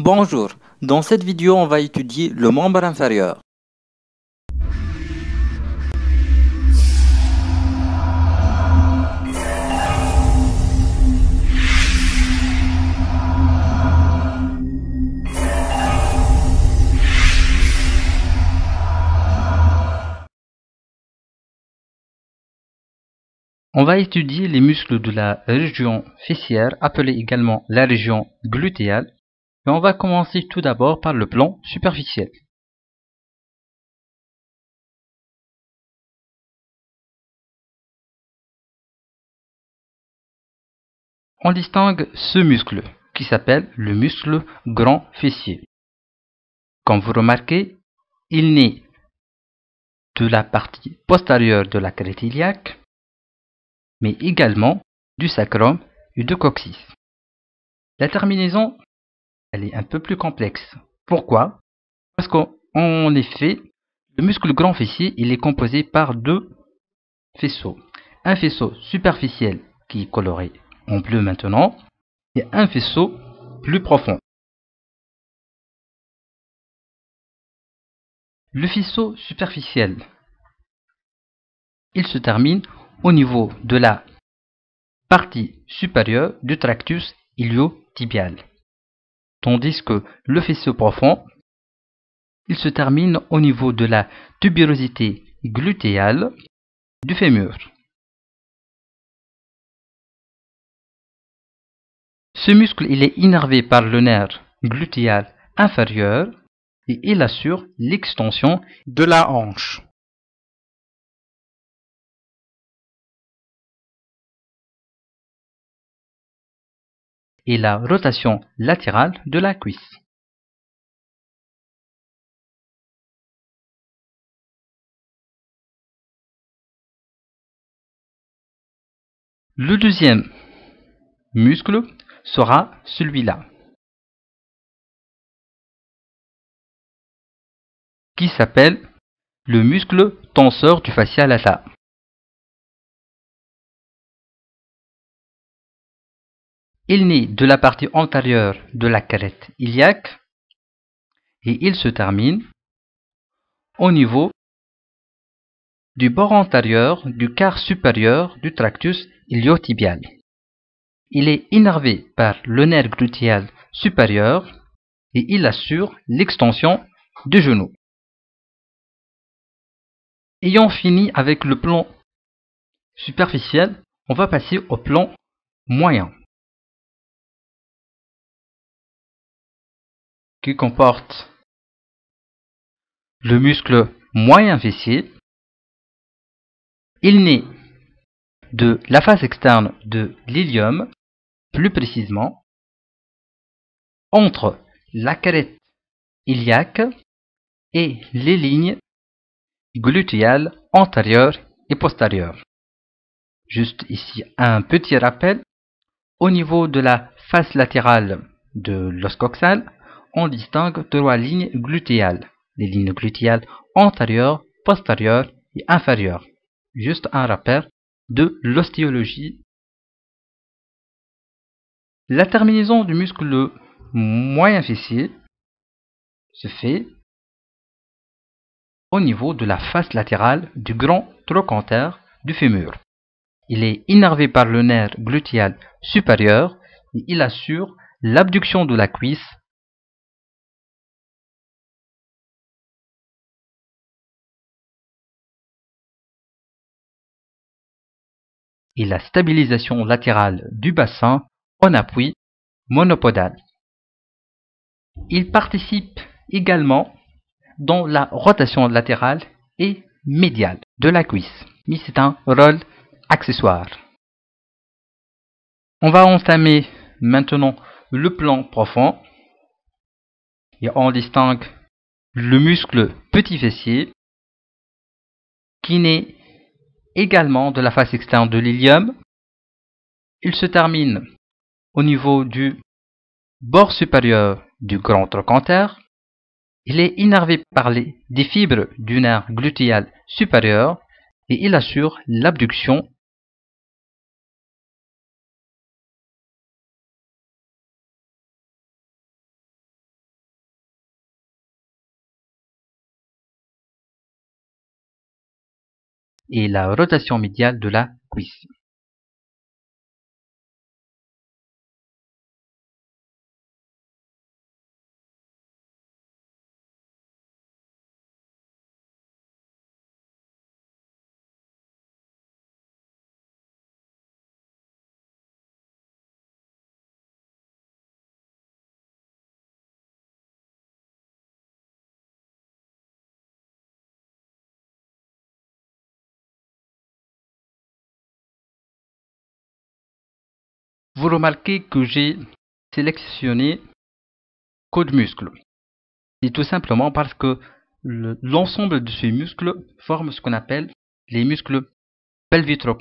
Bonjour, dans cette vidéo on va étudier le membre inférieur. On va étudier les muscles de la région fessière, appelée également la région glutéale, on va commencer tout d'abord par le plan superficiel. On distingue ce muscle qui s'appelle le muscle grand fessier. Comme vous remarquez, il naît de la partie postérieure de la crête iliaque, mais également du sacrum et du coccyx. La terminaison elle est un peu plus complexe. Pourquoi Parce qu'en effet, le muscle grand fessier, il est composé par deux faisceaux. Un faisceau superficiel qui est coloré en bleu maintenant et un faisceau plus profond. Le faisceau superficiel, il se termine au niveau de la partie supérieure du tractus iliotibial tandis que le faisceau profond, il se termine au niveau de la tubérosité glutéale du fémur. Ce muscle il est innervé par le nerf glutéal inférieur et il assure l'extension de la hanche. et la rotation latérale de la cuisse. Le deuxième muscle sera celui-là, qui s'appelle le muscle tenseur du facial lata. Il naît de la partie antérieure de la crête iliaque et il se termine au niveau du bord antérieur du quart supérieur du tractus iliotibial. Il est innervé par le nerf glutéal supérieur et il assure l'extension du genou. Ayant fini avec le plan superficiel, on va passer au plan moyen. qui comporte le muscle moyen fessier. Il naît de la face externe de l'ilium, plus précisément, entre la carette iliaque et les lignes glutéales antérieures et postérieures. Juste ici un petit rappel. Au niveau de la face latérale de l'os coxal, on distingue trois lignes glutéales, les lignes glutéales antérieures, postérieures et inférieures. Juste un rappel de l'ostéologie. La terminaison du muscle moyen fessier se fait au niveau de la face latérale du grand trochanter du fémur. Il est innervé par le nerf glutéal supérieur et il assure l'abduction de la cuisse et la stabilisation latérale du bassin en appui monopodal. Il participe également dans la rotation latérale et médiale de la cuisse, mais c'est un rôle accessoire. On va entamer maintenant le plan profond et on distingue le muscle petit fessier qui n'est également de la face externe de l'ilium. Il se termine au niveau du bord supérieur du grand trochanter. Il est innervé par les, des fibres du nerf glutéal supérieur et il assure l'abduction et la rotation médiale de la cuisse. Vous remarquez que j'ai sélectionné code muscle. C'est tout simplement parce que l'ensemble de ces muscles forment ce qu'on appelle les muscles pelvitro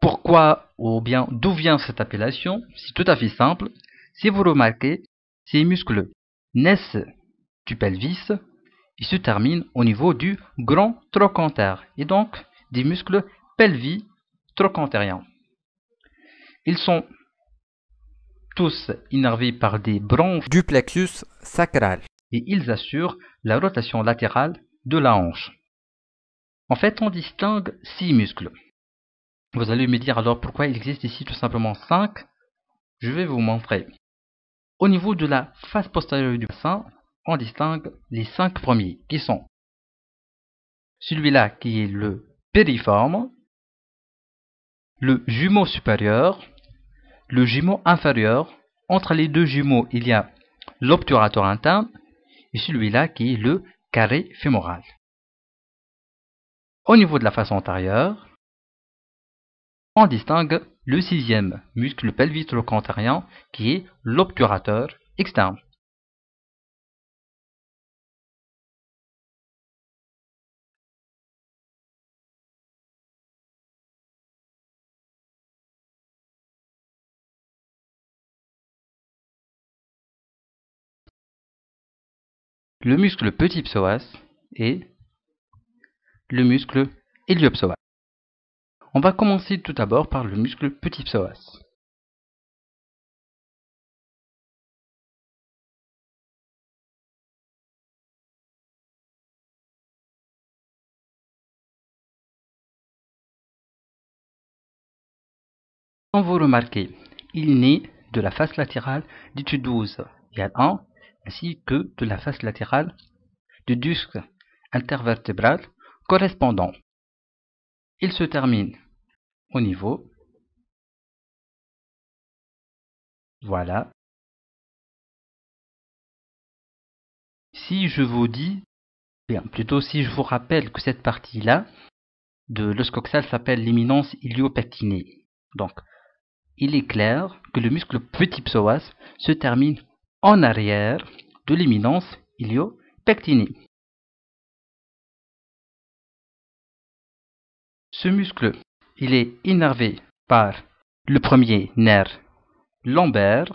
Pourquoi ou bien d'où vient cette appellation C'est tout à fait simple. Si vous remarquez, ces muscles naissent du pelvis et se terminent au niveau du grand trochanter et donc des muscles pelvis ils sont tous innervés par des branches du plexus sacral et ils assurent la rotation latérale de la hanche. En fait, on distingue six muscles. Vous allez me dire alors pourquoi il existe ici tout simplement 5. Je vais vous montrer. Au niveau de la face postérieure du bassin, on distingue les cinq premiers qui sont celui-là qui est le périforme, le jumeau supérieur, le jumeau inférieur. Entre les deux jumeaux, il y a l'obturateur interne et celui-là qui est le carré fémoral. Au niveau de la face antérieure, on distingue le sixième muscle pelvitro qui est l'obturateur externe. le muscle petit psoas et le muscle héliopsoas. On va commencer tout d'abord par le muscle petit psoas. Comme vous remarquez, il naît de la face latérale du tube 12 et à 1 ainsi que de la face latérale du disque intervertébral correspondant. Il se termine au niveau. Voilà. Si je vous dis, bien, plutôt si je vous rappelle que cette partie-là de l'os s'appelle l'imminence iliopatinée. Donc, il est clair que le muscle petit psoas se termine en arrière de l'éminence iliopectinée. Ce muscle, il est innervé par le premier nerf lombaire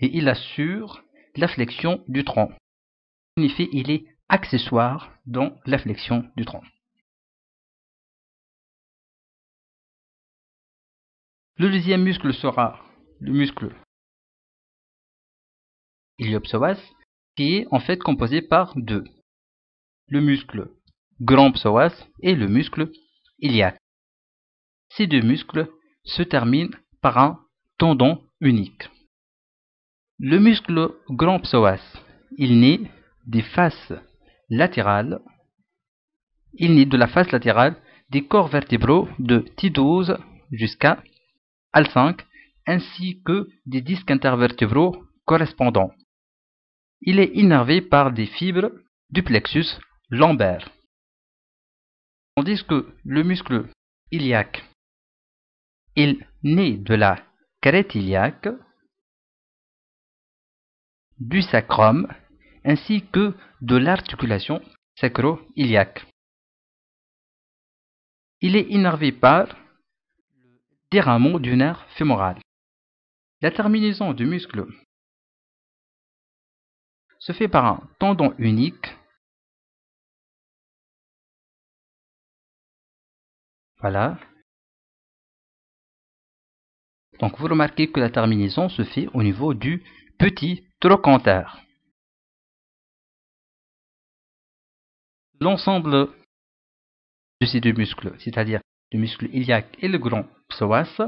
et il assure la flexion du tronc. En effet, il est accessoire dans la flexion du tronc. Le deuxième muscle sera le muscle iliopsoas, qui est en fait composé par deux. Le muscle grand psoas et le muscle iliaque. Ces deux muscles se terminent par un tendon unique. Le muscle grand psoas, il naît des faces latérales. Il naît de la face latérale des corps vertébraux de T12 jusqu'à L5 ainsi que des disques intervertébraux correspondants. Il est innervé par des fibres du plexus lombaire. Tandis que le muscle iliaque, il naît de la crête iliaque, du sacrum, ainsi que de l'articulation sacro-iliaque. Il est innervé par le rameaux du nerf fémoral. La terminaison du muscle se fait par un tendon unique. Voilà. Donc vous remarquez que la terminaison se fait au niveau du petit trochanter. L'ensemble de ces deux muscles, c'est-à-dire le muscle iliaque et le grand psoas,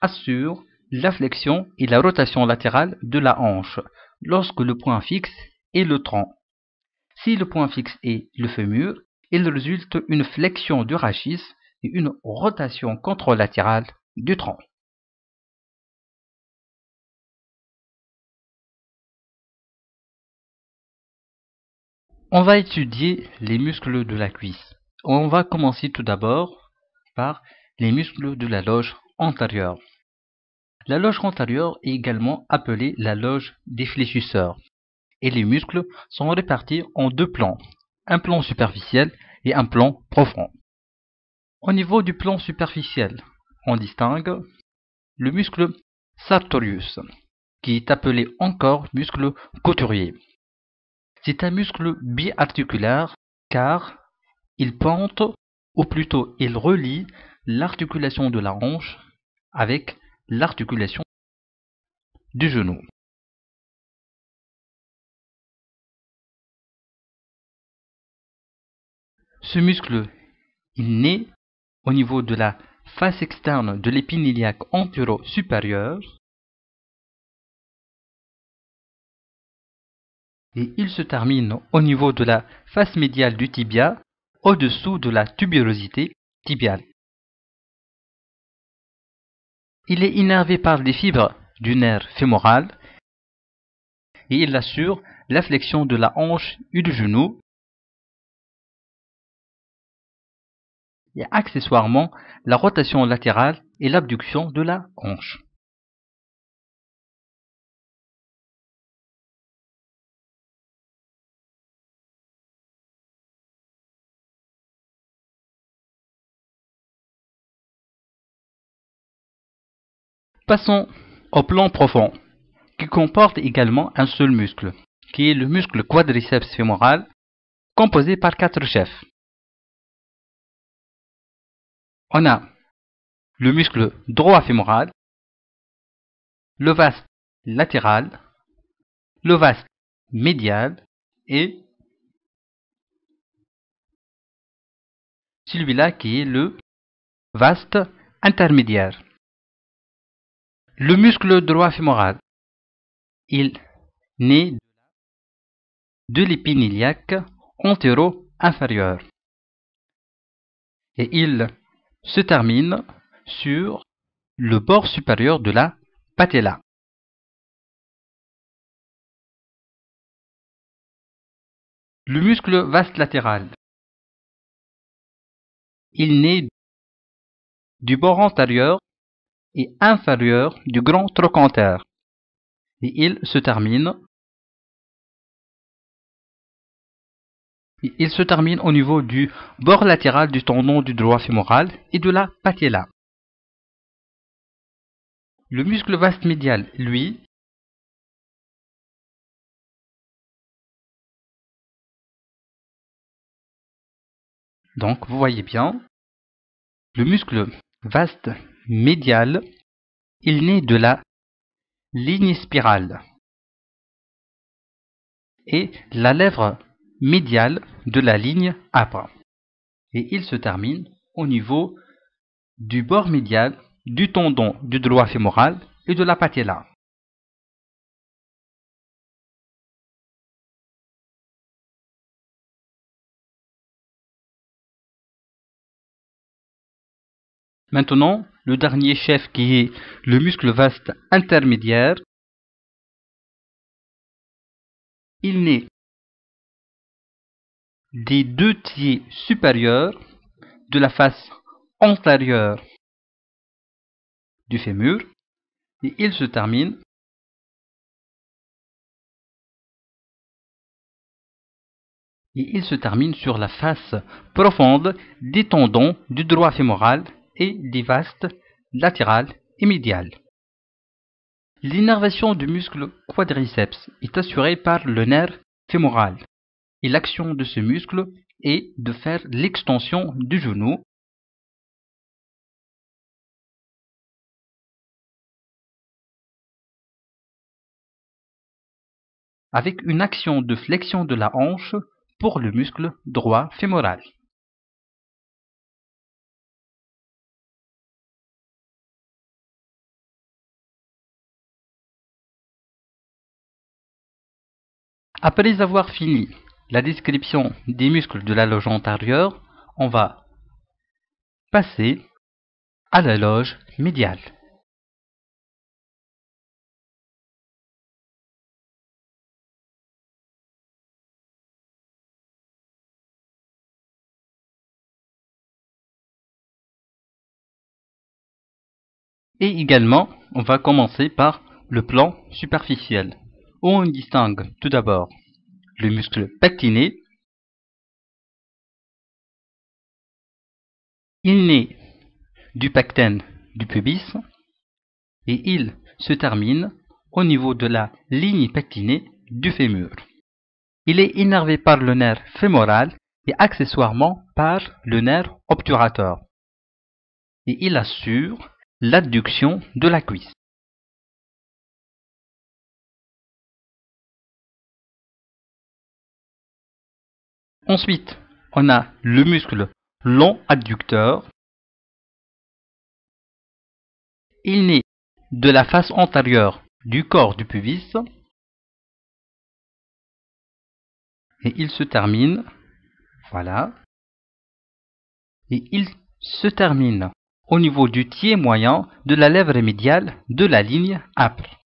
assure la flexion et la rotation latérale de la hanche lorsque le point fixe est le tronc. Si le point fixe est le fémur, il résulte une flexion du rachis et une rotation contralatérale du tronc. On va étudier les muscles de la cuisse. On va commencer tout d'abord par les muscles de la loge antérieure. La loge antérieure est également appelée la loge des fléchisseurs et les muscles sont répartis en deux plans, un plan superficiel et un plan profond. Au niveau du plan superficiel, on distingue le muscle sartorius, qui est appelé encore muscle couturier. C'est un muscle biarticulaire car il pente, ou plutôt il relie l'articulation de la hanche avec l'articulation du genou Ce muscle, il naît au niveau de la face externe de l'épine iliaque antéro supérieure et il se termine au niveau de la face médiale du tibia, au-dessous de la tuberosité tibiale. Il est innervé par les fibres du nerf fémoral et il assure la flexion de la hanche et du genou et accessoirement la rotation latérale et l'abduction de la hanche. Passons au plan profond, qui comporte également un seul muscle, qui est le muscle quadriceps fémoral, composé par quatre chefs. On a le muscle droit fémoral, le vaste latéral, le vaste médial et celui-là qui est le vaste intermédiaire. Le muscle droit fémoral. Il naît de l'épine iliaque antéro-inférieure. Et il se termine sur le bord supérieur de la patella. Le muscle vaste latéral. Il naît du bord antérieur et inférieur du grand trochanter et il se termine il se termine au niveau du bord latéral du tendon du droit fémoral et de la patella. Le muscle vaste médial, lui, donc vous voyez bien, le muscle vaste médial, il naît de la ligne spirale et la lèvre médiale de la ligne âpre. Et il se termine au niveau du bord médial du tendon du droit fémoral et de la patella. Maintenant, le dernier chef qui est le muscle vaste intermédiaire, il naît des deux tiers supérieurs de la face antérieure du fémur et il se termine et il se termine sur la face profonde des tendons du droit fémoral et des vastes latérales et médiales. L'innervation du muscle quadriceps est assurée par le nerf fémoral et l'action de ce muscle est de faire l'extension du genou avec une action de flexion de la hanche pour le muscle droit fémoral. Après avoir fini la description des muscles de la loge antérieure, on va passer à la loge médiale. Et également, on va commencer par le plan superficiel. On distingue tout d'abord le muscle pectiné. Il naît du pecten du pubis et il se termine au niveau de la ligne pectinée du fémur. Il est innervé par le nerf fémoral et accessoirement par le nerf obturateur. Et il assure l'adduction de la cuisse. Ensuite, on a le muscle long adducteur. Il naît de la face antérieure du corps du pubis et il se termine, voilà, et il se termine au niveau du tiers moyen de la lèvre médiale de la ligne âpre.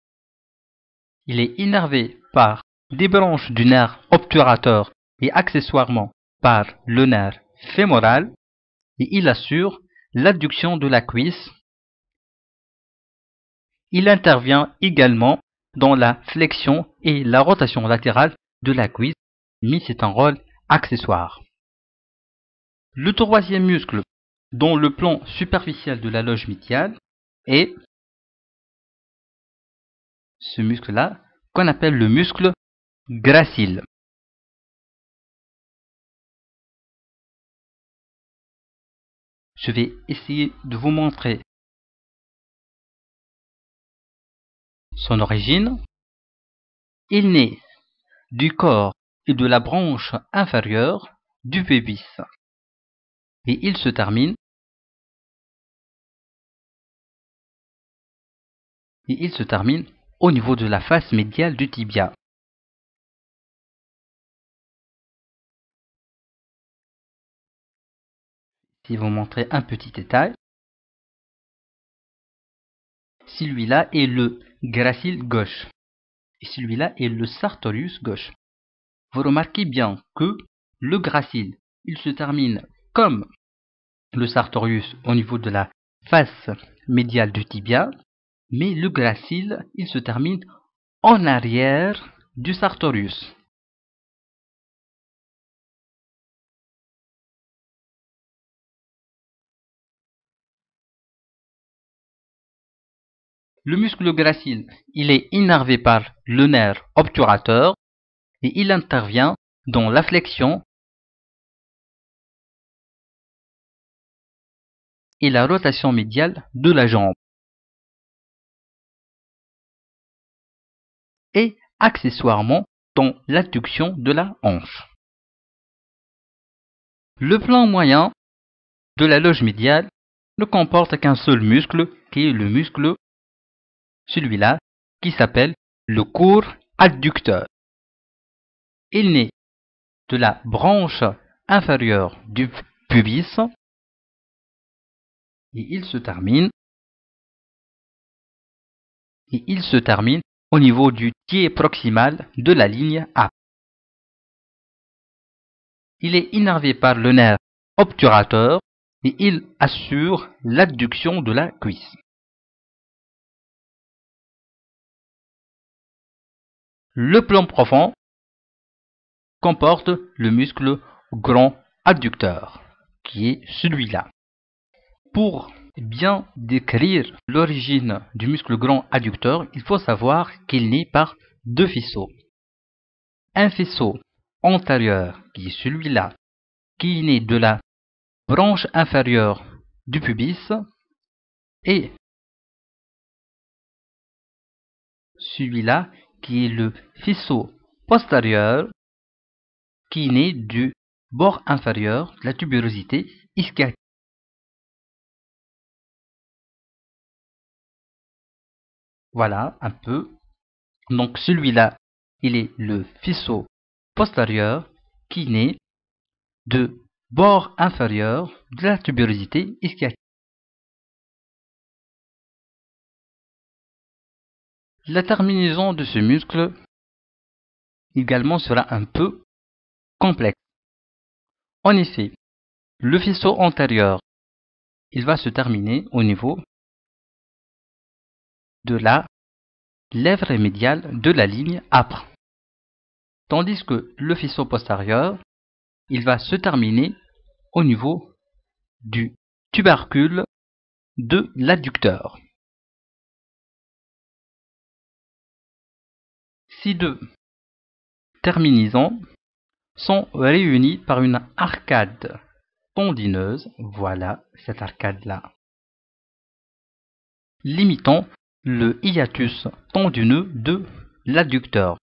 Il est innervé par des branches du nerf obturateur et accessoirement par le nerf fémoral et il assure l'adduction de la cuisse. Il intervient également dans la flexion et la rotation latérale de la cuisse, mais c'est un rôle accessoire. Le troisième muscle dont le plan superficiel de la loge médiale est ce muscle-là qu'on appelle le muscle gracile. je vais essayer de vous montrer son origine. Il naît du corps et de la branche inférieure du pubis et il se termine et il se termine au niveau de la face médiale du tibia. vous vous montrer un petit détail. Celui-là est le gracile gauche et celui-là est le sartorius gauche. Vous remarquez bien que le gracile, il se termine comme le sartorius au niveau de la face médiale du tibia, mais le gracile, il se termine en arrière du sartorius. Le muscle gracile, il est innervé par le nerf obturateur et il intervient dans la flexion et la rotation médiale de la jambe. Et accessoirement dans l'adduction de la hanche. Le plan moyen de la loge médiale ne comporte qu'un seul muscle qui est le muscle celui-là, qui s'appelle le cours adducteur. Il naît de la branche inférieure du pubis et il se termine et il se termine au niveau du tiers proximal de la ligne A. Il est innervé par le nerf obturateur et il assure l'adduction de la cuisse. Le plan profond comporte le muscle grand adducteur, qui est celui-là. Pour bien décrire l'origine du muscle grand adducteur, il faut savoir qu'il naît par deux faisceaux. Un faisceau antérieur, qui est celui-là, qui naît de la branche inférieure du pubis, et celui-là qui est le faisceau postérieur qui naît du bord inférieur, de la tuberosité ischiatique. Voilà un peu. Donc celui-là, il est le faisceau postérieur qui naît du bord inférieur de la tuberosité ischiatique. La terminaison de ce muscle également sera un peu complexe. En effet, le faisceau antérieur, il va se terminer au niveau de la lèvre médiale de la ligne âpre, tandis que le faisceau postérieur, il va se terminer au niveau du tubercule de l'adducteur. Ces deux terminaisons sont réunis par une arcade tendineuse, voilà cette arcade-là, limitant le hiatus tendineux de l'adducteur.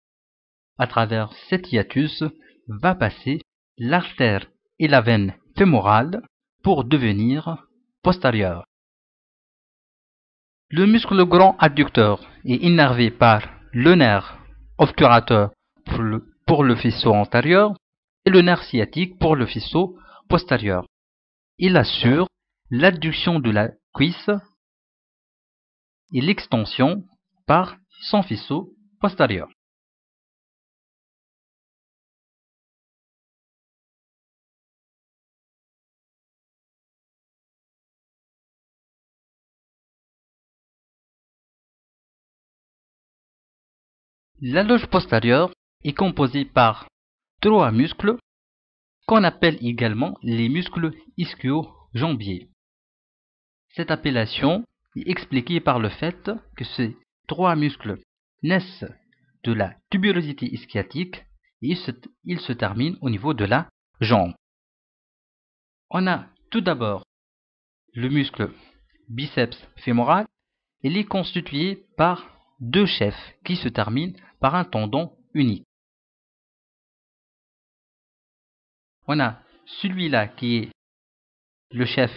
À travers cet hiatus va passer l'artère et la veine fémorale pour devenir postérieure. Le muscle grand adducteur est innervé par le nerf obturateur pour le, pour antérieur et le nerf sciatique pour le faisceau postérieur. Il assure l'adduction de la cuisse et l'extension par son faisceau postérieur. La loge postérieure est composée par trois muscles qu'on appelle également les muscles ischio-jambiers. Cette appellation est expliquée par le fait que ces trois muscles naissent de la tuberosité ischiatique et ils se, terminent au niveau de la jambe. On a tout d'abord le muscle biceps fémoral. Il est constitué par deux chefs qui se terminent par un tendon unique. On a celui-là qui est le chef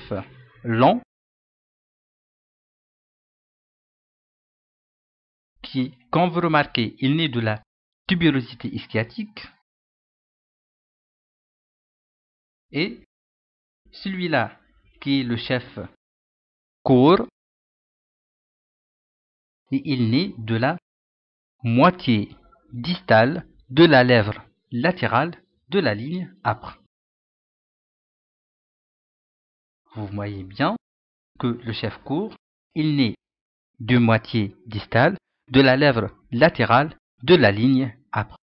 long, qui, quand vous remarquez, il naît de la tubérosité ischiatique. Et celui-là qui est le chef court, et il naît de la moitié distale de la lèvre latérale de la ligne âpre. Vous voyez bien que le chef court, il naît de moitié distale de la lèvre latérale de la ligne âpre.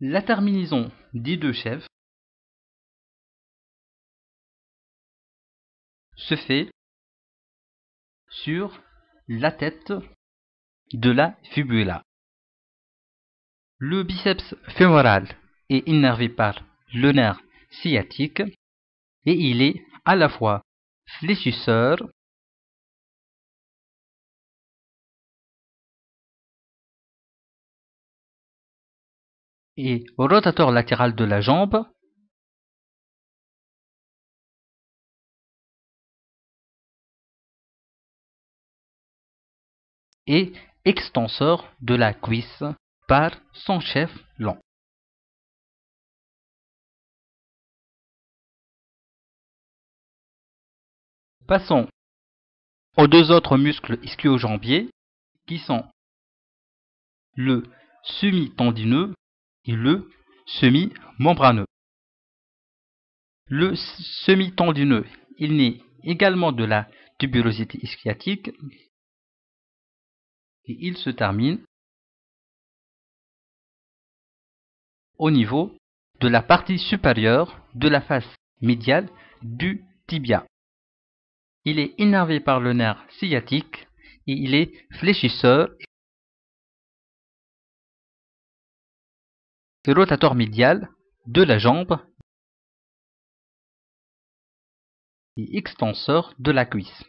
La terminaison des deux chefs se fait sur la tête de la fibula. Le biceps fémoral est innervé par le nerf sciatique et il est à la fois fléchisseur et rotateur latéral de la jambe et extenseur de la cuisse par son chef long. Passons aux deux autres muscles ischio-jambiers qui sont le semi-tendineux et le semi-membraneux. Le semi-tendineux, il naît également de la tuberosité ischiatique et il se termine au niveau de la partie supérieure de la face médiale du tibia. Il est innervé par le nerf sciatique et il est fléchisseur et rotateur médial de la jambe et extenseur de la cuisse.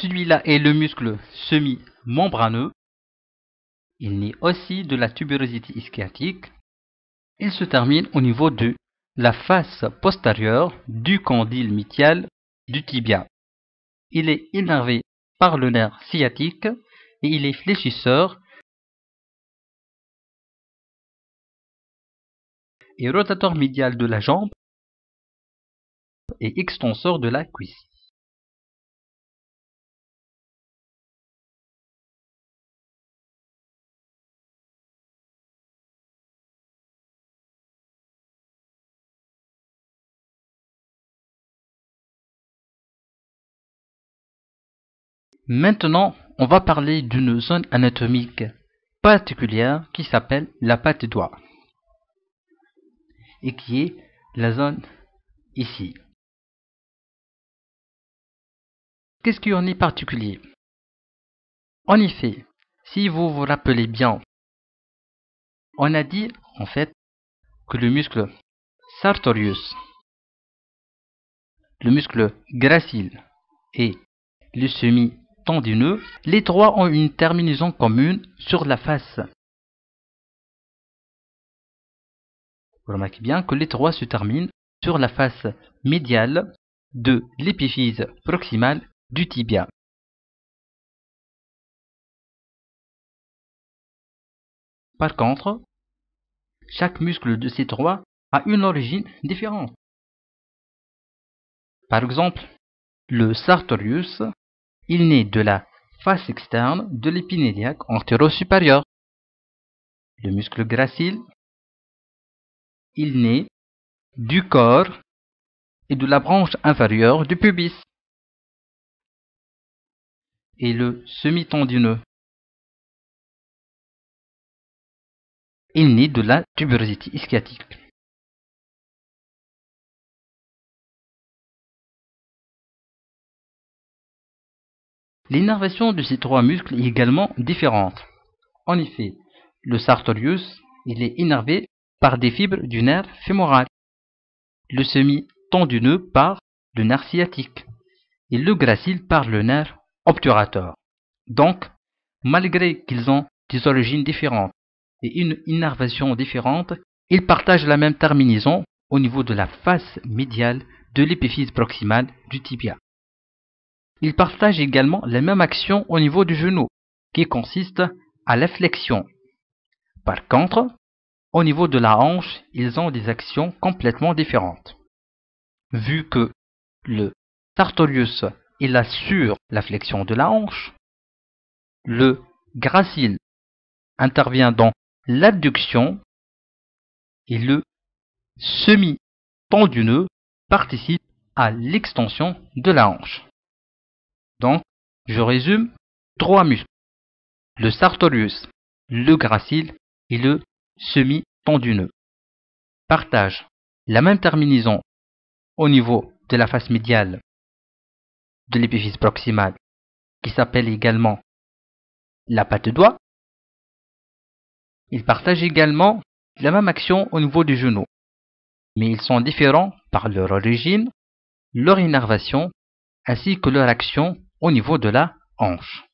Celui-là est le muscle semi-membraneux. Il naît aussi de la tuberosité ischiatique. Il se termine au niveau de la face postérieure du condyle mitial du tibia. Il est innervé par le nerf sciatique et il est fléchisseur et rotateur médial de la jambe et extenseur de la cuisse. Maintenant, on va parler d'une zone anatomique particulière qui s'appelle la patte doigt et qui est la zone ici. Qu'est-ce qui en est particulier En effet, si vous vous rappelez bien, on a dit en fait que le muscle sartorius, le muscle gracile et le semi du nœud, les trois ont une terminaison commune sur la face. Vous remarquez bien que les trois se terminent sur la face médiale de l'épiphyse proximale du tibia. Par contre, chaque muscle de ces trois a une origine différente. Par exemple, le sartorius il naît de la face externe de l'épinéliaque antéro-supérieur. Le muscle gracile, il naît du corps et de la branche inférieure du pubis. Et le semi-tendineux, il naît de la tuberosité ischiatique. L'innervation de ces trois muscles est également différente. En effet, le sartorius, il est innervé par des fibres du nerf fémoral, le semi-tendineux par le nerf sciatique et le gracile par le nerf obturateur. Donc, malgré qu'ils ont des origines différentes et une innervation différente, ils partagent la même terminaison au niveau de la face médiale de l'épiphyse proximale du tibia. Ils partagent également les mêmes actions au niveau du genou, qui consiste à la flexion. Par contre, au niveau de la hanche, ils ont des actions complètement différentes. Vu que le Tartolius assure la flexion de la hanche, le gracile intervient dans l'abduction et le semi-tendineux participe à l'extension de la hanche. Donc, je résume trois muscles. Le sartorius, le gracile et le semi-tendineux. partagent la même terminaison au niveau de la face médiale de l'épiphyse proximale, qui s'appelle également la patte doigt. Ils partagent également la même action au niveau du genou, mais ils sont différents par leur origine, leur innervation, ainsi que leur action au niveau de la hanche.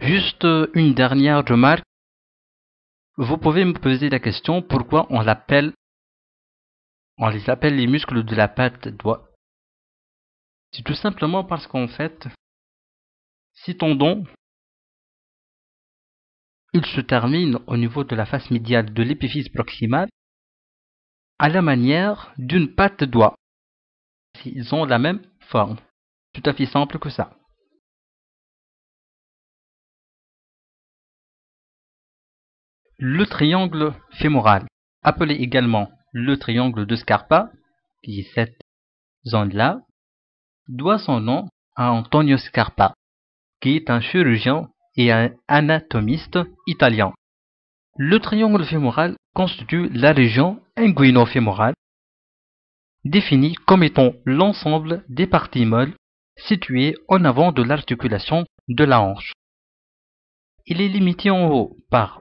Juste une dernière remarque. Vous pouvez me poser la question pourquoi on l'appelle on les appelle les muscles de la patte doigt. C'est tout simplement parce qu'en fait, si ton don il se terminent au niveau de la face médiale de l'épiphyse proximale à la manière d'une patte doigt. Ils ont la même forme. Tout à fait simple que ça. le triangle fémoral, appelé également le triangle de Scarpa, qui est cette zone-là, doit son nom à Antonio Scarpa, qui est un chirurgien et un anatomiste italien. Le triangle fémoral constitue la région inguino-fémorale, définie comme étant l'ensemble des parties molles situées en avant de l'articulation de la hanche. Il est limité en haut par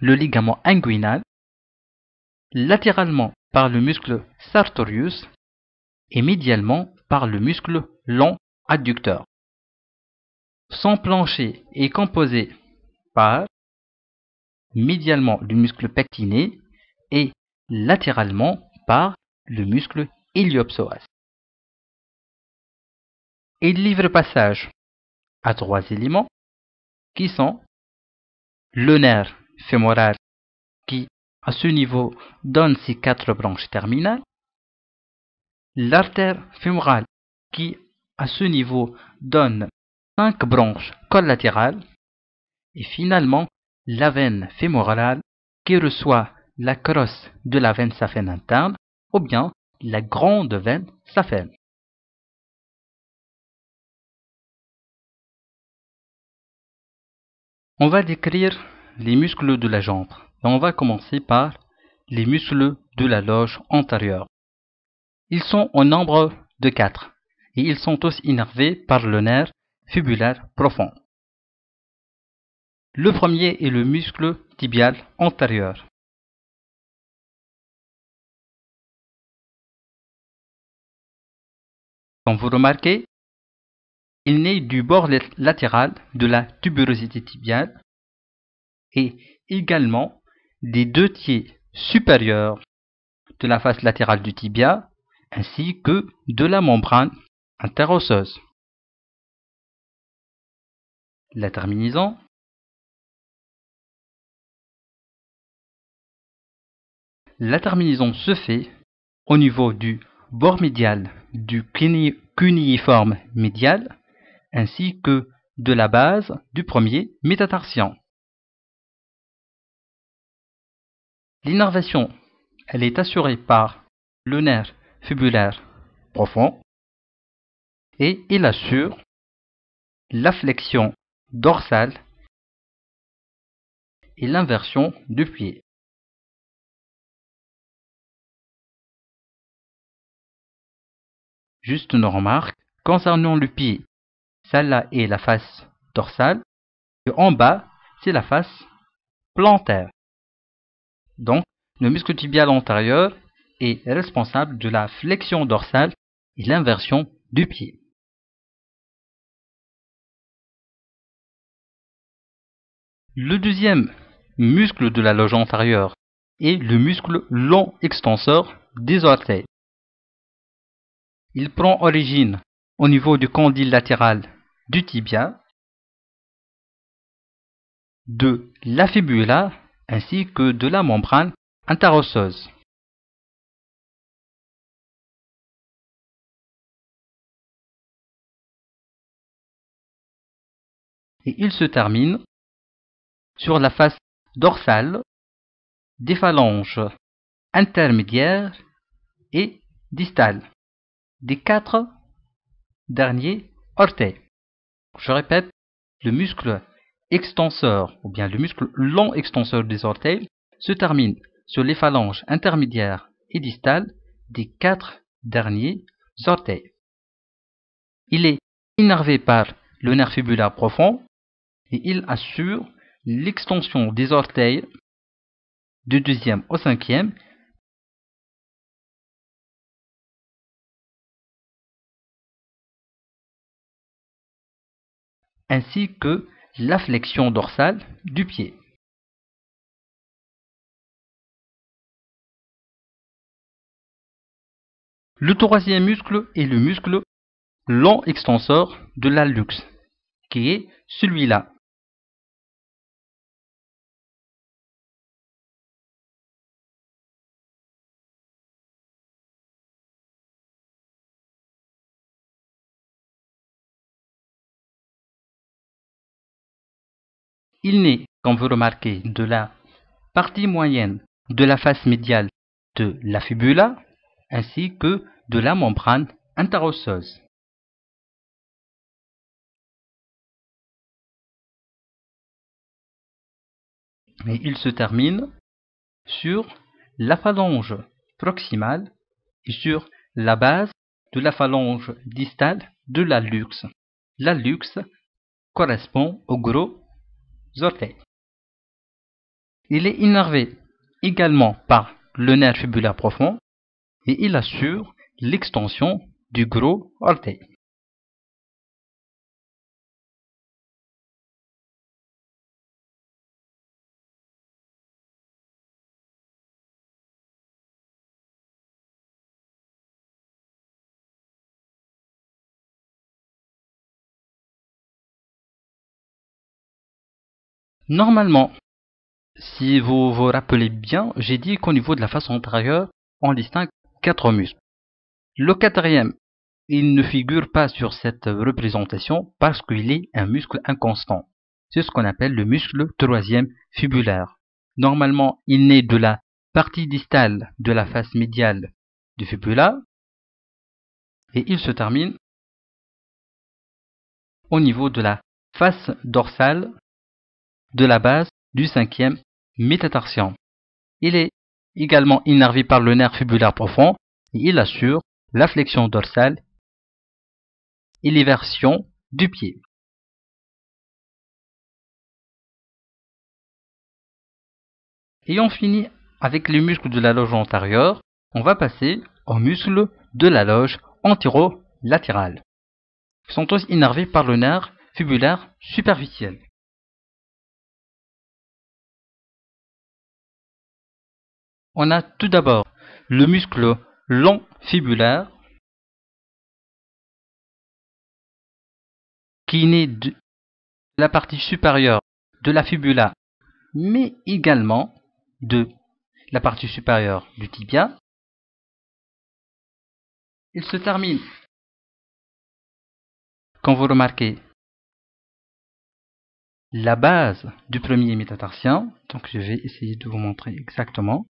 le ligament inguinal, latéralement par le muscle sartorius et médialement par le muscle long adducteur. Son plancher est composé par médialement du muscle pectiné et latéralement par le muscle iliopsoas. Il livre passage à trois éléments qui sont le nerf fémorale qui, à ce niveau, donne ses quatre branches terminales, l'artère fémorale qui, à ce niveau, donne cinq branches collatérales, et finalement la veine fémorale qui reçoit la crosse de la veine saphène interne ou bien la grande veine saphène. On va décrire les muscles de la jambe. on va commencer par les muscles de la loge antérieure. Ils sont au nombre de quatre et ils sont tous innervés par le nerf fibulaire profond. Le premier est le muscle tibial antérieur. Comme vous remarquez, il naît du bord latéral de la tuberosité tibiale et également des deux tiers supérieurs de la face latérale du tibia ainsi que de la membrane interosseuse. La terminaison La terminaison se fait au niveau du bord médial du cunéiforme médial ainsi que de la base du premier métatarsian. L'innervation, elle est assurée par le nerf fibulaire profond et il assure la flexion dorsale et l'inversion du pied. Juste une remarque concernant le pied. Celle-là est la face dorsale et en bas, c'est la face plantaire. Donc, le muscle tibial antérieur est responsable de la flexion dorsale et l'inversion du pied. Le deuxième muscle de la loge antérieure est le muscle long extenseur des orteils. Il prend origine au niveau du condyle latéral du tibia, de la fibula ainsi que de la membrane interosseuse. Et il se termine sur la face dorsale des phalanges intermédiaires et distales des quatre derniers orteils. Je répète, le muscle extenseur, ou bien le muscle long extenseur des orteils, se termine sur les phalanges intermédiaires et distales des quatre derniers orteils. Il est innervé par le nerf fibulaire profond et il assure l'extension des orteils du deuxième au cinquième ainsi que la flexion dorsale du pied. Le troisième muscle est le muscle long extenseur de l'hallux, qui est celui-là. Il n'est, comme vous remarquez, de la partie moyenne de la face médiale de la fibula ainsi que de la membrane interosseuse. Et il se termine sur la phalange proximale et sur la base de la phalange distale de la luxe. correspond au gros il est innervé également par le nerf fibulaire profond et il assure l'extension du gros orteil. Normalement, si vous vous rappelez bien, j'ai dit qu'au niveau de la face antérieure, on distingue quatre muscles. Le quatrième, il ne figure pas sur cette représentation parce qu'il est un muscle inconstant. C'est ce qu'on appelle le muscle troisième fibulaire. Normalement, il naît de la partie distale de la face médiale du fibula et il se termine au niveau de la face dorsale de la base du cinquième métatarsien. Il est également innervé par le nerf fibulaire profond et il assure la flexion dorsale et l'éversion du pied. Ayant fini avec les muscles de la loge antérieure, on va passer aux muscles de la loge antéro-latérale. Ils sont tous innervés par le nerf fibulaire superficiel. On a tout d'abord le muscle long fibulaire qui naît de la partie supérieure de la fibula, mais également de la partie supérieure du tibia. Il se termine, quand vous remarquez, la base du premier métatarsien. Donc je vais essayer de vous montrer exactement.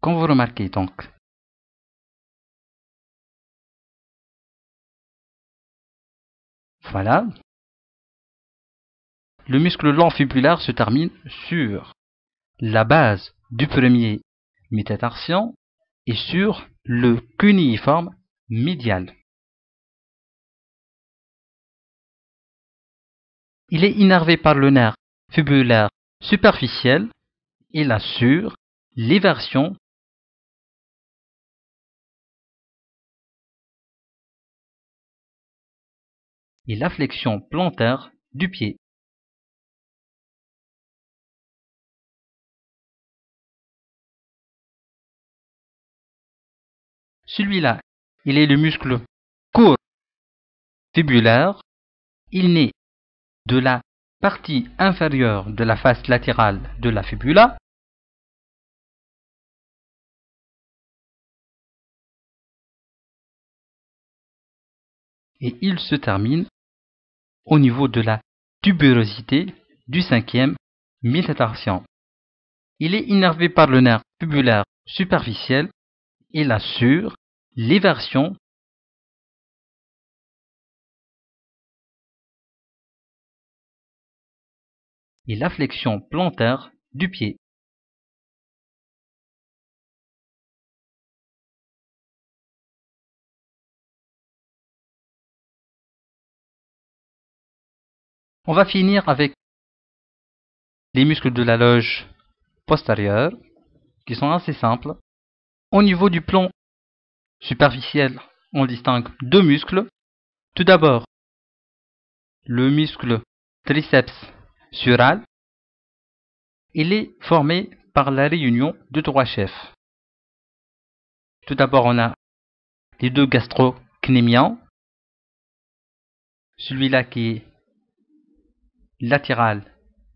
Comme vous remarquez donc Voilà. Le muscle fibulaire se termine sur la base du premier métatarsien et sur le cuniforme médial. Il est innervé par le nerf fibulaire superficiel et assure l'éversion et la flexion plantaire du pied. Celui-là, il est le muscle court fibulaire. Il naît de la partie inférieure de la face latérale de la fibula et il se termine au niveau de la tuberosité du cinquième métatarsien, Il est innervé par le nerf tubulaire superficiel. Il assure l'éversion et la flexion plantaire du pied. On va finir avec les muscles de la loge postérieure, qui sont assez simples. Au niveau du plan superficiel, on distingue deux muscles. Tout d'abord, le muscle triceps sural. Il est formé par la réunion de trois chefs. Tout d'abord, on a les deux gastrocnémiens, celui-là qui est latéral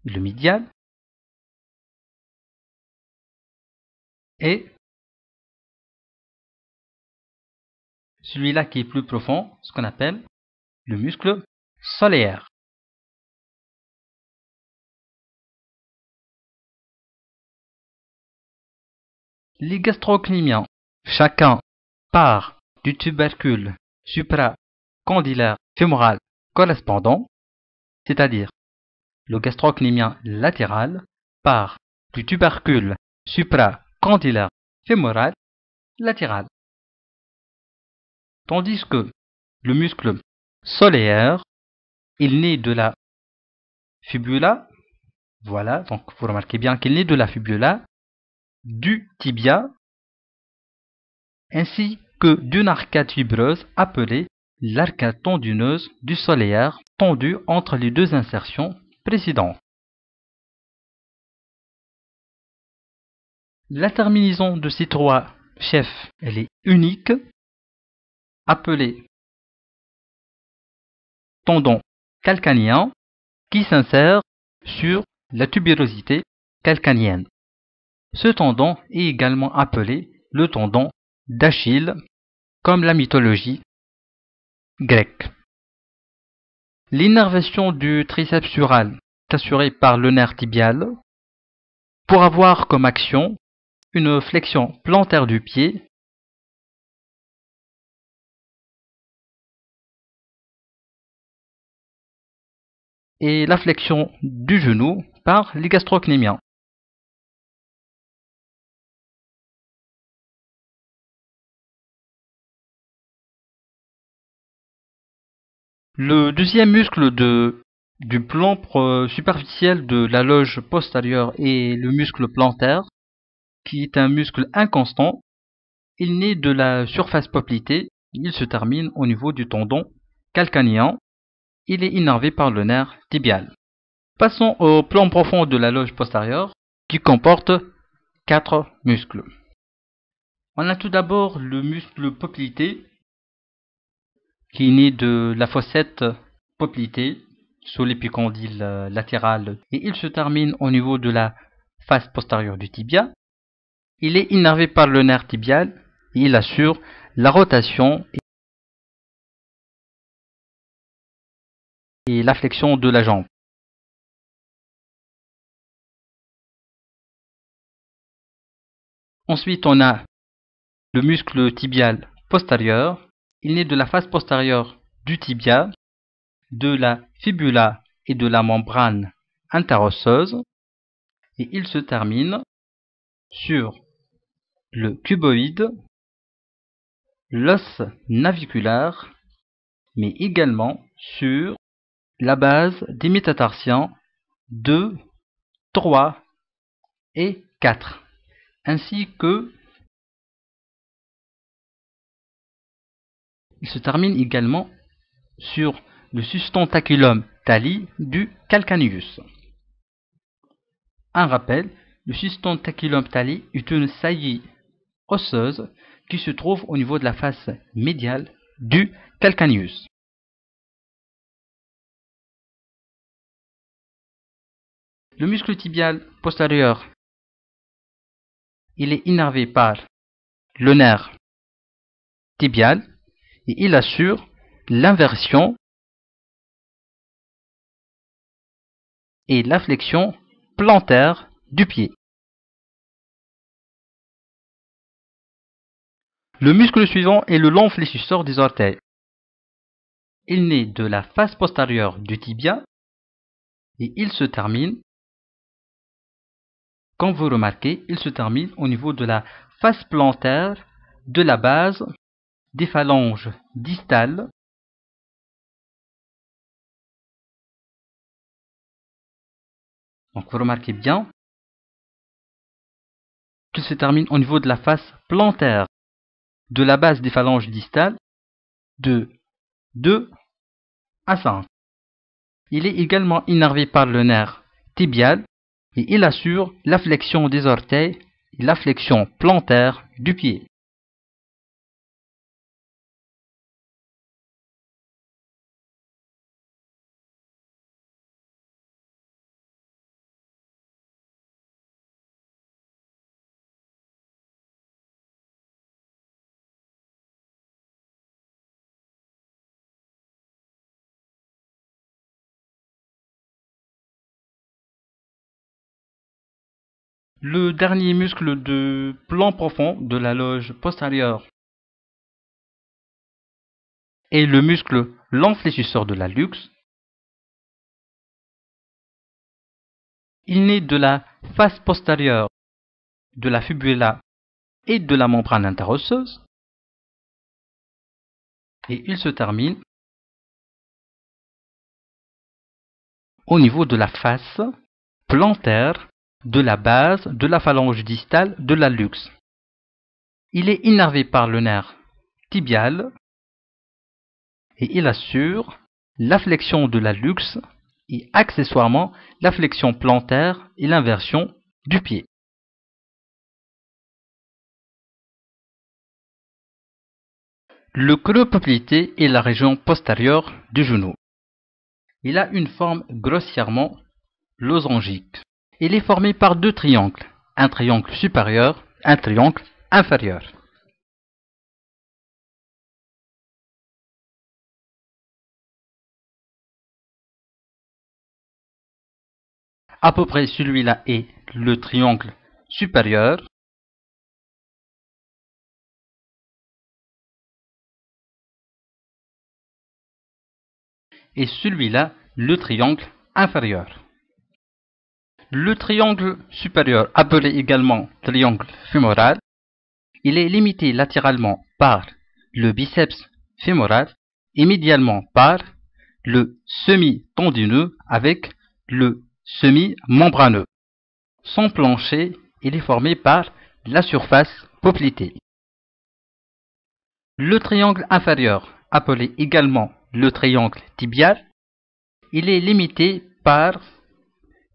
et le médial, et celui-là qui est plus profond, ce qu'on appelle le muscle solaire. Les gastrocnémiens, chacun part du tubercule supracondylaire fémoral correspondant, c'est-à-dire le gastrocnémien latéral par du tubercule supracondylaire fémoral latéral. Tandis que le muscle solaire, il naît de la fibula, voilà, donc vous remarquez bien qu'il naît de la fibula, du tibia, ainsi que d'une arcade fibreuse appelée l'arcade tendineuse du solaire tendue entre les deux insertions la terminaison de ces trois chefs, elle est unique, appelée tendon calcanien qui s'insère sur la tubérosité calcanienne. Ce tendon est également appelé le tendon d'Achille, comme la mythologie grecque. L'innervation du triceps sural est assurée par le nerf tibial pour avoir comme action une flexion plantaire du pied et la flexion du genou par gastrocnémiens. Le deuxième muscle du plan superficiel de la loge postérieure est le muscle plantaire, qui est un muscle inconstant. Il naît de la surface poplitée, il se termine au niveau du tendon calcanéen. Il est innervé par le nerf tibial. Passons au plan profond de la loge postérieure, qui comporte quatre muscles. On a tout d'abord le muscle poplité qui est né de la fossette poplitée sous l'épicondyle euh, latéral et il se termine au niveau de la face postérieure du tibia. Il est innervé par le nerf tibial et il assure la rotation et la flexion de la jambe. Ensuite, on a le muscle tibial postérieur il naît de la face postérieure du tibia, de la fibula et de la membrane interosseuse, et il se termine sur le cuboïde, l'os naviculaire, mais également sur la base des métatarsiens 2, 3 et 4, ainsi que Il se termine également sur le sustentaculum tali du calcaneus. Un rappel, le sustentaculum tali est une saillie osseuse qui se trouve au niveau de la face médiale du calcaneus. Le muscle tibial postérieur, il est innervé par le nerf tibial et il assure l'inversion et la flexion plantaire du pied. Le muscle suivant est le long fléchisseur des orteils. Il naît de la face postérieure du tibia et il se termine, comme vous remarquez, il se termine au niveau de la face plantaire de la base des phalanges distales Donc vous remarquez bien, tout se termine au niveau de la face plantaire de la base des phalanges distales de 2 à 5. Il est également innervé par le nerf tibial et il assure la flexion des orteils et la flexion plantaire du pied. le dernier muscle de plan profond de la loge postérieure est le muscle l'enfléchisseur de la luxe. Il naît de la face postérieure, de la fibula et de la membrane interosseuse et il se termine au niveau de la face plantaire de la base, de la phalange distale, de luxe. Il est innervé par le nerf tibial et il assure la flexion de luxe et accessoirement la flexion plantaire et l'inversion du pied. Le creux-poplité est la région postérieure du genou. Il a une forme grossièrement losangique il est formé par deux triangles, un triangle supérieur, un triangle inférieur. à peu près celui-là est le triangle supérieur. Et celui-là, le triangle inférieur. Le triangle supérieur, appelé également triangle fémoral, il est limité latéralement par le biceps fémoral et médialement par le semi-tendineux avec le semi-membraneux. Son plancher, il est formé par la surface poplitée. Le triangle inférieur, appelé également le triangle tibial, il est limité par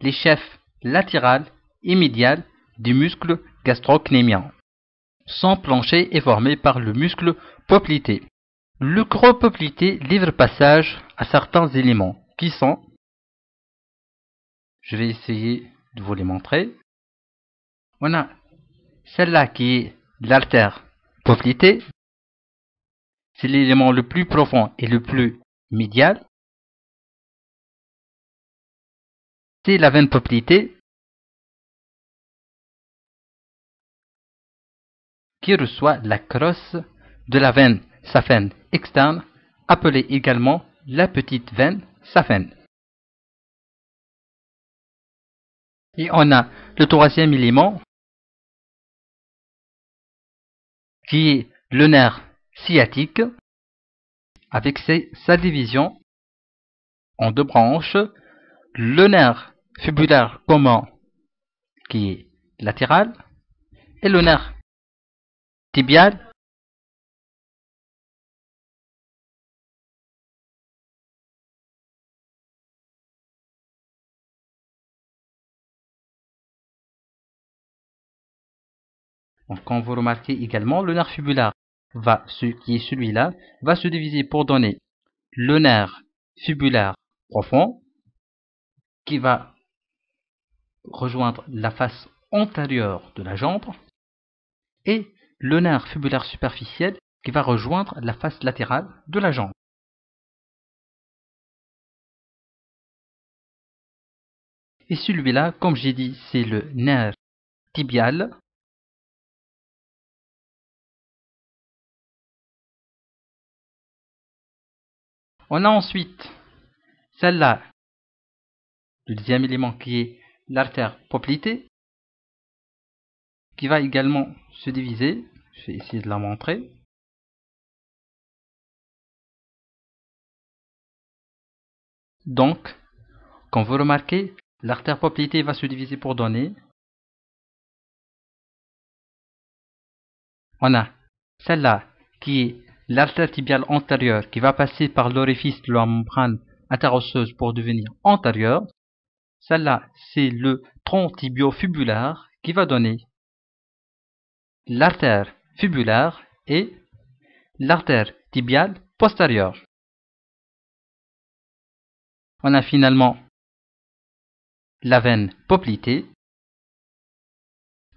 les chefs latéral et médiale du muscle gastrocnémien. Son plancher est formé par le muscle poplité. Le gros poplité livre passage à certains éléments qui sont, je vais essayer de vous les montrer. On a celle-là qui est l'artère poplité. C'est l'élément le plus profond et le plus médial. C'est la veine propriété qui reçoit la crosse de la veine saphène externe, appelée également la petite veine saphène. Et on a le troisième élément qui est le nerf sciatique avec sa division en deux branches, le nerf fibulaire commun qui est latéral et le nerf tibial Donc, quand vous remarquez également, le nerf fibulaire va, ce qui est celui-là, va se diviser pour donner le nerf fibulaire profond qui va rejoindre la face antérieure de la jambe et le nerf fibulaire superficiel qui va rejoindre la face latérale de la jambe. Et celui-là, comme j'ai dit, c'est le nerf tibial. On a ensuite celle-là, le deuxième élément qui est l'artère poplitée qui va également se diviser. Je vais essayer de la montrer. Donc, comme vous remarquez, l'artère poplitée va se diviser pour donner. On a celle-là qui est l'artère tibiale antérieure qui va passer par l'orifice de la membrane interosseuse pour devenir antérieure. Celle-là, c'est le tronc tibio-fibulaire qui va donner l'artère fibulaire et l'artère tibiale postérieure. On a finalement la veine poplitée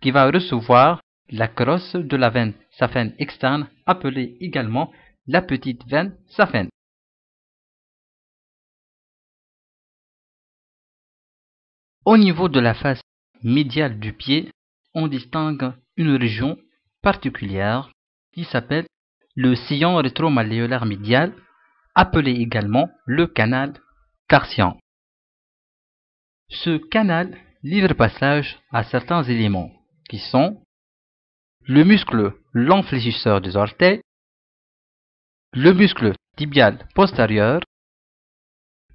qui va recevoir la crosse de la veine saphène externe appelée également la petite veine saphène. Au niveau de la face médiale du pied, on distingue une région particulière qui s'appelle le sillon rétromalléolaire médial, appelé également le canal tarsien. Ce canal livre passage à certains éléments qui sont le muscle l'enfléchisseur des orteils, le muscle tibial postérieur,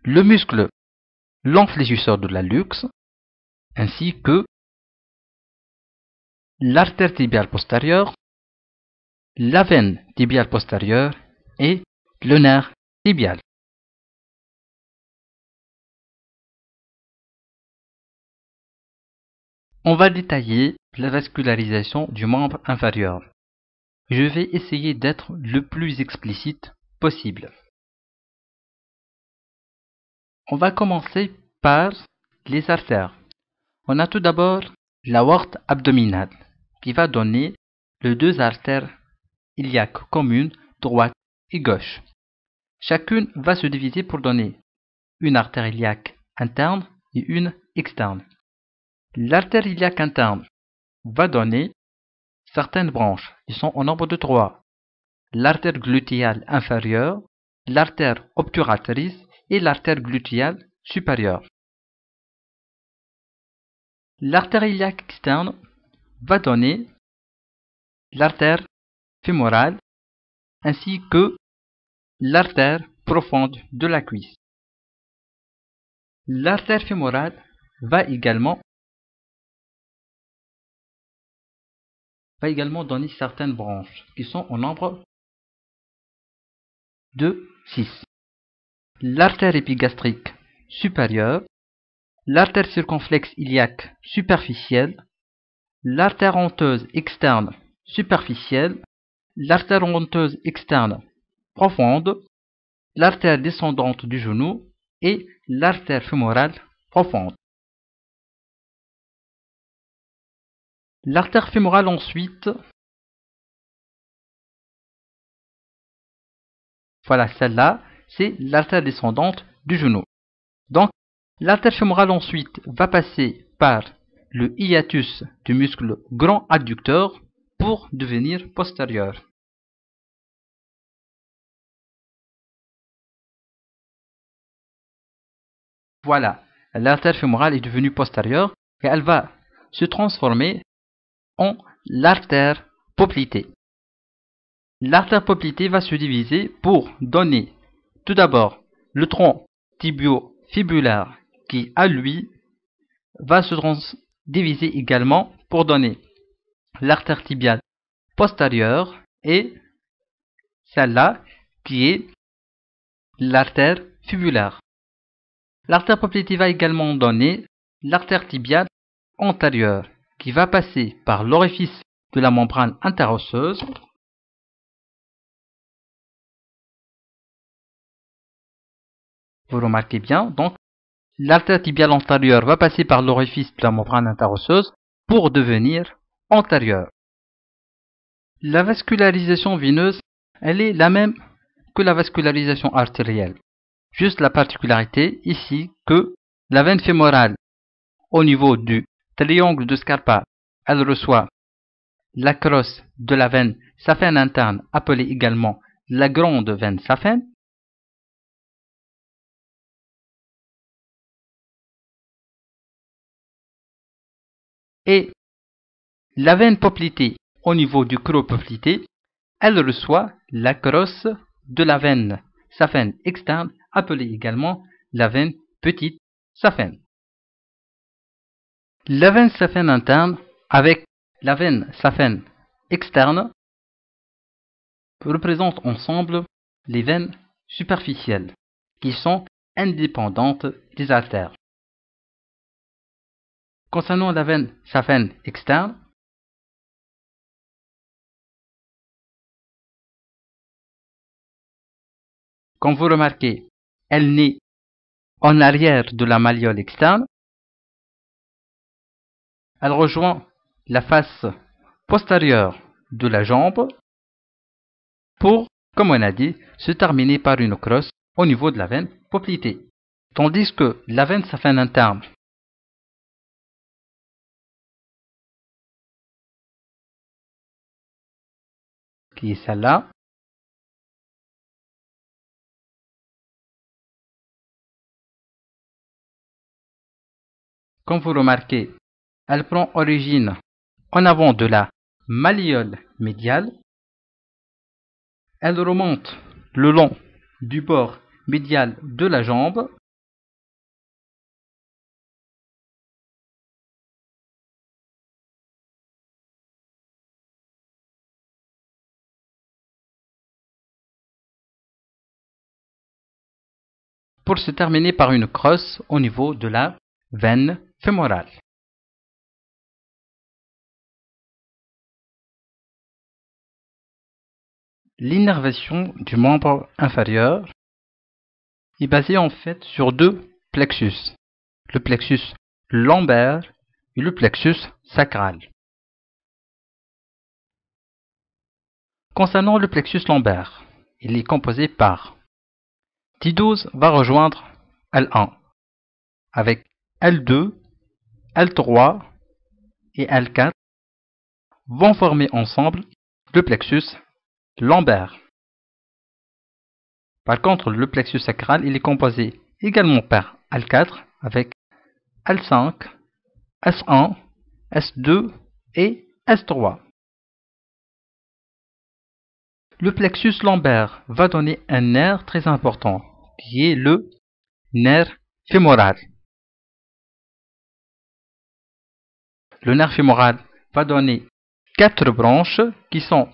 le muscle l'enfléchisseur de la luxe, ainsi que l'artère tibiale postérieure, la veine tibiale postérieure et le nerf tibial. On va détailler la vascularisation du membre inférieur. Je vais essayer d'être le plus explicite possible. On va commencer par les artères. On a tout d'abord l'aorte abdominale qui va donner les deux artères iliaques communes, droite et gauche. Chacune va se diviser pour donner une artère iliaque interne et une externe. L'artère iliaque interne va donner certaines branches qui sont au nombre de trois. L'artère gluteale inférieure, l'artère obturatrice et l'artère gluteale supérieure. L'artère iliaque externe va donner l'artère fémorale ainsi que l'artère profonde de la cuisse. L'artère fémorale va également, également donner certaines branches qui sont au nombre de 6. L'artère épigastrique supérieure l'artère circonflexe iliaque superficielle, l'artère honteuse externe superficielle, l'artère honteuse externe profonde, l'artère descendante du genou et l'artère fémorale profonde. L'artère fémorale ensuite, voilà celle-là, c'est l'artère descendante du genou. Donc L'artère fémorale ensuite va passer par le hiatus du muscle grand adducteur pour devenir postérieure. Voilà, l'artère fémorale est devenue postérieure et elle va se transformer en l'artère poplitée. L'artère poplitée va se diviser pour donner tout d'abord le tronc tibio-fibulaire qui, à lui, va se diviser également pour donner l'artère tibiale postérieure et celle-là qui est l'artère fibulaire. L'artère populaire va également donner l'artère tibiale antérieure qui va passer par l'orifice de la membrane interosseuse vous remarquez bien, donc L'artère tibiale antérieure va passer par l'orifice de la membrane interosseuse pour devenir antérieure. La vascularisation veineuse, elle est la même que la vascularisation artérielle. Juste la particularité ici que la veine fémorale au niveau du triangle de Scarpa, elle reçoit la crosse de la veine saphène interne appelée également la grande veine saphène et la veine poplitée au niveau du creux poplité, elle reçoit la crosse de la veine, saphène externe, appelée également la veine petite saphène. La veine saphène interne avec la veine saphène externe représentent ensemble les veines superficielles qui sont indépendantes des artères. Concernant la veine, saphène externe, comme vous remarquez, elle naît en arrière de la malléole externe. Elle rejoint la face postérieure de la jambe pour, comme on a dit, se terminer par une crosse au niveau de la veine poplitée. Tandis que la veine saphène interne celle-là. Comme vous remarquez, elle prend origine en avant de la malliole médiale. Elle remonte le long du bord médial de la jambe pour se terminer par une crosse au niveau de la veine fémorale. L'innervation du membre inférieur est basée en fait sur deux plexus, le plexus lombaire et le plexus sacral. Concernant le plexus lombaire, il est composé par d 12 va rejoindre L1 avec L2, L3 et L4 vont former ensemble le plexus lombaire. Par contre, le plexus sacral est composé également par L4 avec L5, S1, S2 et S3. Le plexus lombaire va donner un nerf très important qui est le nerf fémoral. Le nerf fémoral va donner quatre branches qui sont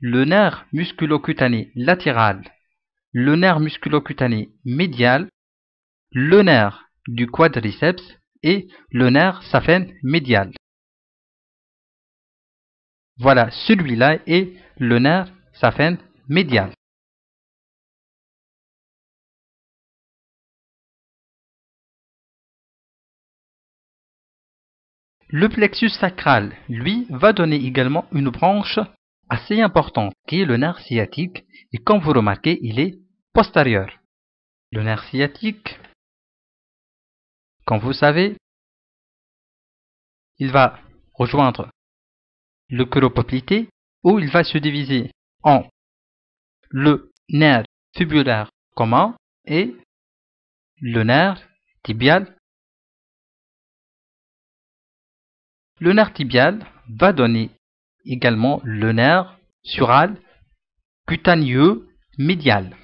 le nerf musculocutané latéral, le nerf musculocutané médial, le nerf du quadriceps et le nerf saphène médial. Voilà, celui-là est le nerf saphène médial. Le plexus sacral, lui, va donner également une branche assez importante qui est le nerf sciatique et comme vous remarquez, il est postérieur. Le nerf sciatique, comme vous savez, il va rejoindre le cœur où il va se diviser en le nerf tubulaire commun et le nerf tibial Le nerf tibial va donner également le nerf sural cutané médial.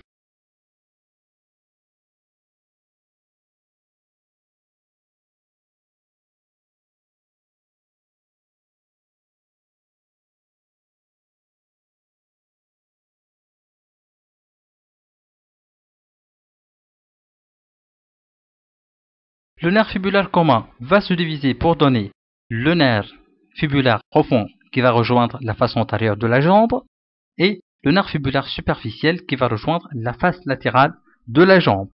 Le nerf fibulaire commun va se diviser pour donner le nerf fibulaire profond qui va rejoindre la face antérieure de la jambe et le nerf fibulaire superficiel qui va rejoindre la face latérale de la jambe.